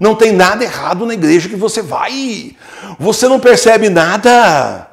Não tem nada errado na igreja que você vai. Você não percebe nada.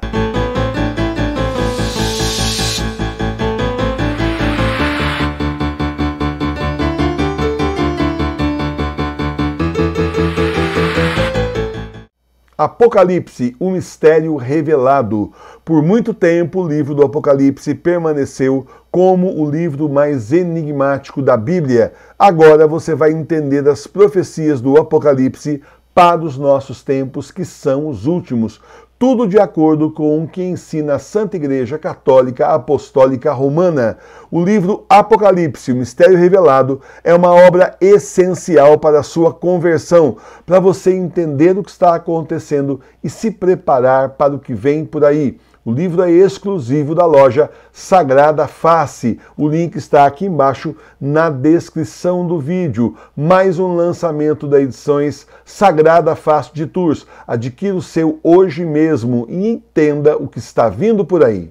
Apocalipse, um mistério revelado. Por muito tempo, o livro do Apocalipse permaneceu como o livro mais enigmático da Bíblia. Agora você vai entender as profecias do Apocalipse para os nossos tempos, que são os últimos, tudo de acordo com o que ensina a Santa Igreja Católica Apostólica Romana. O livro Apocalipse, o Mistério Revelado, é uma obra essencial para a sua conversão, para você entender o que está acontecendo e se preparar para o que vem por aí. O livro é exclusivo da loja Sagrada Face. O link está aqui embaixo na descrição do vídeo. Mais um lançamento da edições Sagrada Face de Tours. Adquira o seu hoje mesmo e entenda o que está vindo por aí.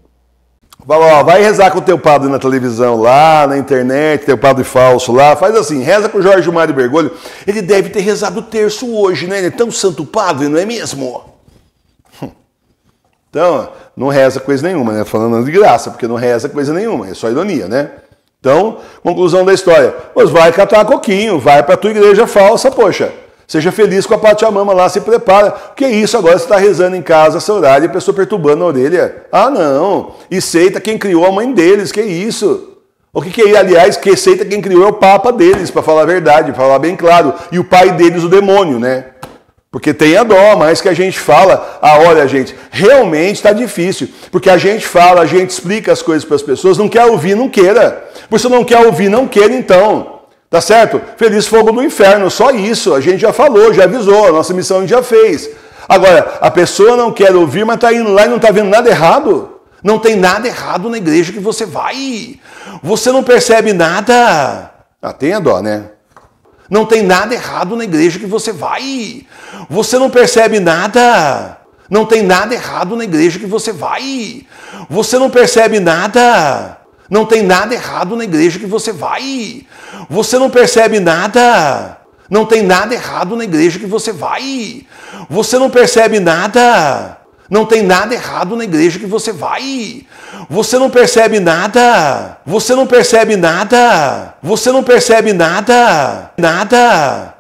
Vai, lá, vai rezar com o teu padre na televisão lá, na internet, teu padre falso lá. Faz assim, reza com o Jorge Mário Bergoglio. Ele deve ter rezado o terço hoje, né? Ele é tão santo padre, não é mesmo? Então, não reza coisa nenhuma, né? Falando de graça, porque não reza coisa nenhuma, é só ironia, né? Então, conclusão da história. Pois vai catar coquinho, vai para tua igreja falsa, poxa. Seja feliz com a Pachamama lá, se prepara. Que isso, agora você está rezando em casa, seu horário, e a pessoa perturbando a orelha. Ah, não. E seita quem criou a mãe deles, que isso. O que, que é, aliás, que seita quem criou é o papa deles, para falar a verdade, para falar bem claro. E o pai deles, o demônio, né? Porque tem a dó, mas que a gente fala, ah, olha, gente, realmente está difícil. Porque a gente fala, a gente explica as coisas para as pessoas, não quer ouvir, não queira. Por se não quer ouvir, não queira então. Tá certo? Feliz fogo do inferno, só isso. A gente já falou, já avisou, a nossa missão a gente já fez. Agora, a pessoa não quer ouvir, mas está indo lá e não está vendo nada errado. Não tem nada errado na igreja que você vai. Você não percebe nada. Ah, tem a dó, né? Não tem nada errado na igreja que você vai. Você não percebe nada. Não tem nada errado na igreja que você vai. Você não percebe nada. Não tem nada errado na igreja que você vai. Você não percebe nada. Não tem nada errado na igreja que você vai. Você não percebe nada. Não tem nada errado na igreja que você vai. Você não percebe nada. Você não percebe nada. Você não percebe nada. Nada.